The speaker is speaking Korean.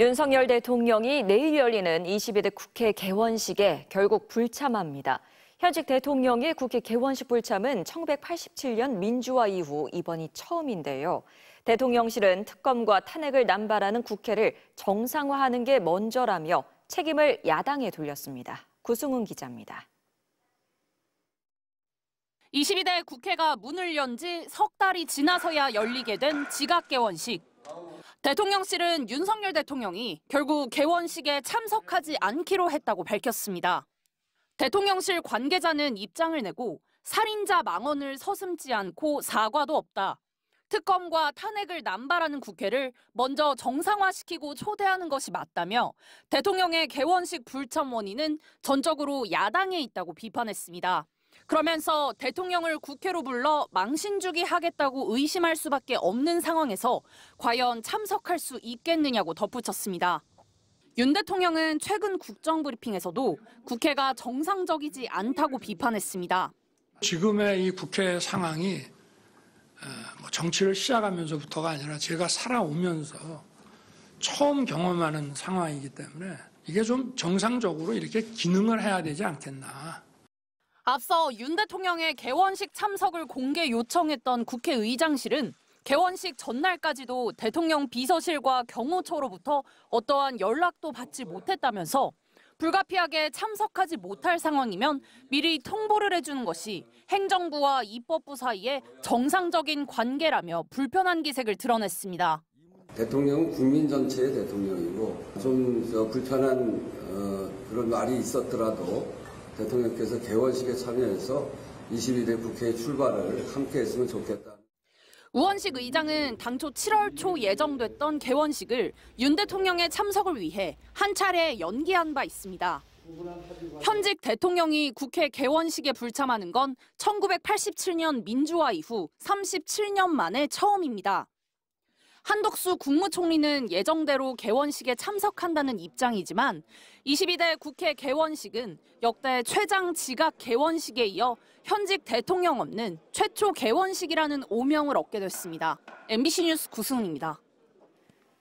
윤석열 대통령이 내일 열리는 22대 국회 개원식에 결국 불참합니다. 현직 대통령의 국회 개원식 불참은 1987년 민주화 이후 이번이 처음인데요. 대통령실은 특검과 탄핵을 남발하는 국회를 정상화하는 게 먼저라며 책임을 야당에 돌렸습니다. 구승훈 기자입니다. 22대 국회가 문을 연 지 석 달이 지나서야 열리게 된 지각 개원식. 대통령실은 윤석열 대통령이 결국 개원식에 참석하지 않기로 했다고 밝혔습니다. 대통령실 관계자는 입장을 내고 살인자 망언을 서슴지 않고 사과도 없다. 특검과 탄핵을 남발하는 국회를 먼저 정상화시키고 초대하는 것이 맞다며 대통령의 개원식 불참 원인은 전적으로 야당에 있다고 비판했습니다. 그러면서 대통령을 국회로 불러 망신주기 하겠다고 의심할 수밖에 없는 상황에서 과연 참석할 수 있겠느냐고 덧붙였습니다. 윤 대통령은 최근 국정 브리핑에서도 국회가 정상적이지 않다고 비판했습니다. 지금의 이 국회 상황이 어, 뭐 정치를 시작하면서부터가 아니라 제가 살아오면서 처음 경험하는 상황이기 때문에 이게 좀 정상적으로 이렇게 기능을 해야 되지 않겠나. 앞서 윤 대통령의 개원식 참석을 공개 요청했던 국회의장실은 개원식 전날까지도 대통령 비서실과 경호처로부터 어떠한 연락도 받지 못했다면서 불가피하게 참석하지 못할 상황이면 미리 통보를 해주는 것이 행정부와 입법부 사이의 정상적인 관계라며 불편한 기색을 드러냈습니다. 대통령은 국민 전체의 대통령이고 좀 불편한 어, 그런 말이 있었더라도 대통령께서 개원식에 참여해서 22대 국회 출발을 함께 했으면 좋겠다. 우원식 의장은 당초 7월 초 예정됐던 개원식을 윤 대통령의 참석을 위해 한 차례 연기한 바 있습니다. 현직 대통령이 국회 개원식에 불참하는 건 1987년 민주화 이후 37년 만에 처음입니다. 한덕수 국무총리는 예정대로 개원식에 참석한다는 입장이지만 22대 국회 개원식은 역대 최장 지각 개원식에 이어 현직 대통령 없는 최초 개원식이라는 오명을 얻게 됐습니다. MBC 뉴스 구승입니다